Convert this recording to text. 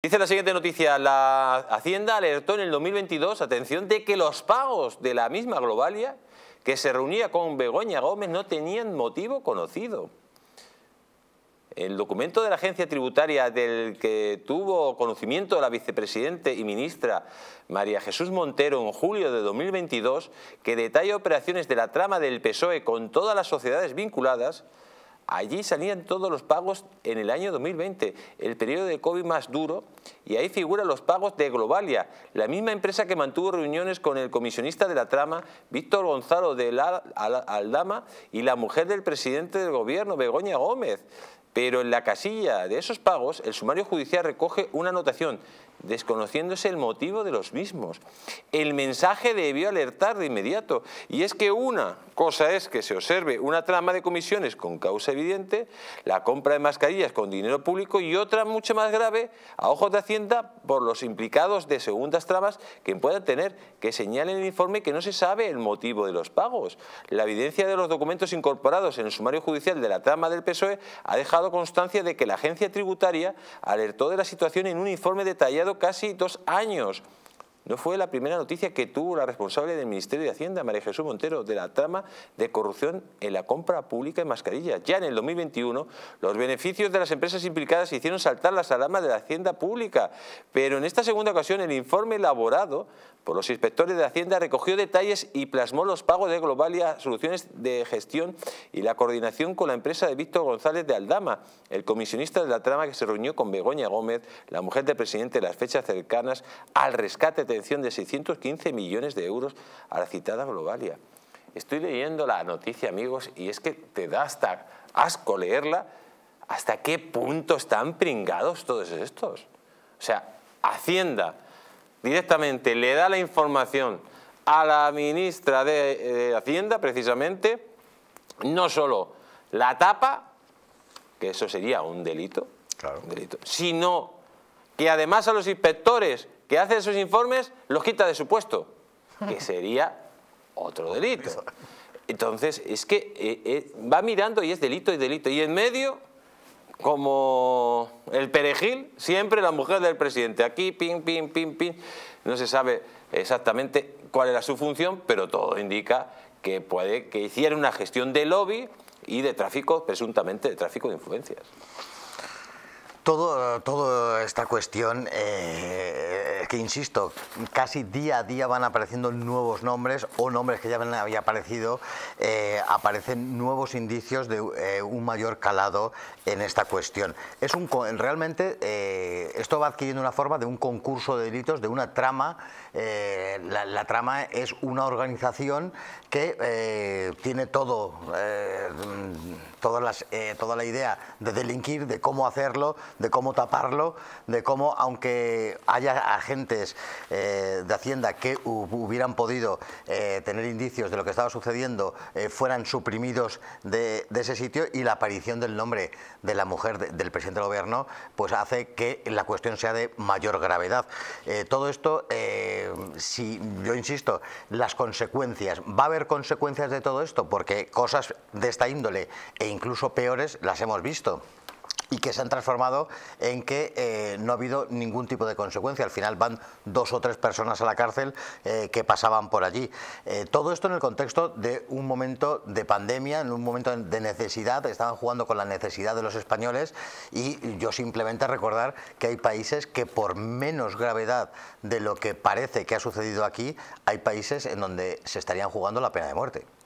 Dice la siguiente noticia, la Hacienda alertó en el 2022, atención, de que los pagos de la misma Globalia, que se reunía con Begoña Gómez, no tenían motivo conocido. El documento de la agencia tributaria del que tuvo conocimiento la vicepresidente y ministra María Jesús Montero en julio de 2022, que detalla operaciones de la trama del PSOE con todas las sociedades vinculadas, Allí salían todos los pagos en el año 2020, el periodo de COVID más duro, y ahí figuran los pagos de Globalia, la misma empresa que mantuvo reuniones con el comisionista de la trama, Víctor Gonzalo de la, Aldama, y la mujer del presidente del gobierno, Begoña Gómez. Pero en la casilla de esos pagos, el sumario judicial recoge una anotación desconociéndose el motivo de los mismos. El mensaje debió alertar de inmediato, y es que una cosa es que se observe una trama de comisiones con causa evidente, la compra de mascarillas con dinero público y otra mucho más grave, a ojos de Hacienda, por los implicados de segundas tramas que puedan tener, que señalen el informe que no se sabe el motivo de los pagos. La evidencia de los documentos incorporados en el sumario judicial de la trama del PSOE ha dejado constancia de que la agencia tributaria alertó de la situación en un informe detallado casi dos años. No fue la primera noticia que tuvo la responsable del Ministerio de Hacienda, María Jesús Montero, de la trama de corrupción en la compra pública de mascarillas. Ya en el 2021, los beneficios de las empresas implicadas hicieron saltar las alarmas de la Hacienda Pública. Pero en esta segunda ocasión, el informe elaborado por pues los inspectores de Hacienda recogió detalles y plasmó los pagos de Globalia Soluciones de Gestión y la coordinación con la empresa de Víctor González de Aldama, el comisionista de la trama que se reunió con Begoña Gómez, la mujer del presidente, las fechas cercanas al rescate de atención de 615 millones de euros a la citada Globalia. Estoy leyendo la noticia, amigos, y es que te da hasta asco leerla hasta qué punto están pringados todos estos. O sea, Hacienda directamente le da la información a la ministra eh, de, Hacienda, precisamente, no solo la tapa, que eso sería un delito, claro. un delito, sino que además a los inspectores que hacen esos informes los quita de su puesto, que sería otro delito. Entonces, es que eh, eh, va mirando y es delito y delito. Y en medio como el perejil, siempre la mujer del presidente. Aquí, pin, pin, pin, pin. No se sabe exactamente cuál era su función, pero todo indica que puede que hiciera una gestión de lobby y de tráfico, presuntamente de tráfico de influencias. Todo, esta cuestión, eh, que insisto, casi día a día van apareciendo nuevos nombres o nombres que ya habían aparecido, eh, aparecen nuevos indicios de eh, un mayor calado en esta cuestión. Es un, realmente esto va adquiriendo una forma de un concurso de delitos, de una trama. La, trama es una organización que tiene todo, todas las, toda la idea de delinquir, de cómo hacerlo, de cómo taparlo, de cómo, aunque haya agentes eh, de Hacienda que hubieran podido eh, tener indicios de lo que estaba sucediendo, eh, fueran suprimidos de, ese sitio y la aparición del nombre de la mujer del presidente del gobierno, pues hace que la cuestión sea de mayor gravedad. todo esto, si yo insisto, las consecuencias, va a haber consecuencias de todo esto, porque cosas de esta índole e incluso peores las hemos visto y que se han transformado en que eh, no ha habido ningún tipo de consecuencia. Al final van dos o tres personas a la cárcel eh, que pasaban por allí. Eh, todo esto en el contexto de un momento de pandemia, en un momento de necesidad, estaban jugando con la necesidad de los españoles y yo simplemente recordar que hay países que por menos gravedad de lo que parece que ha sucedido aquí, hay países en donde se estarían jugando la pena de muerte.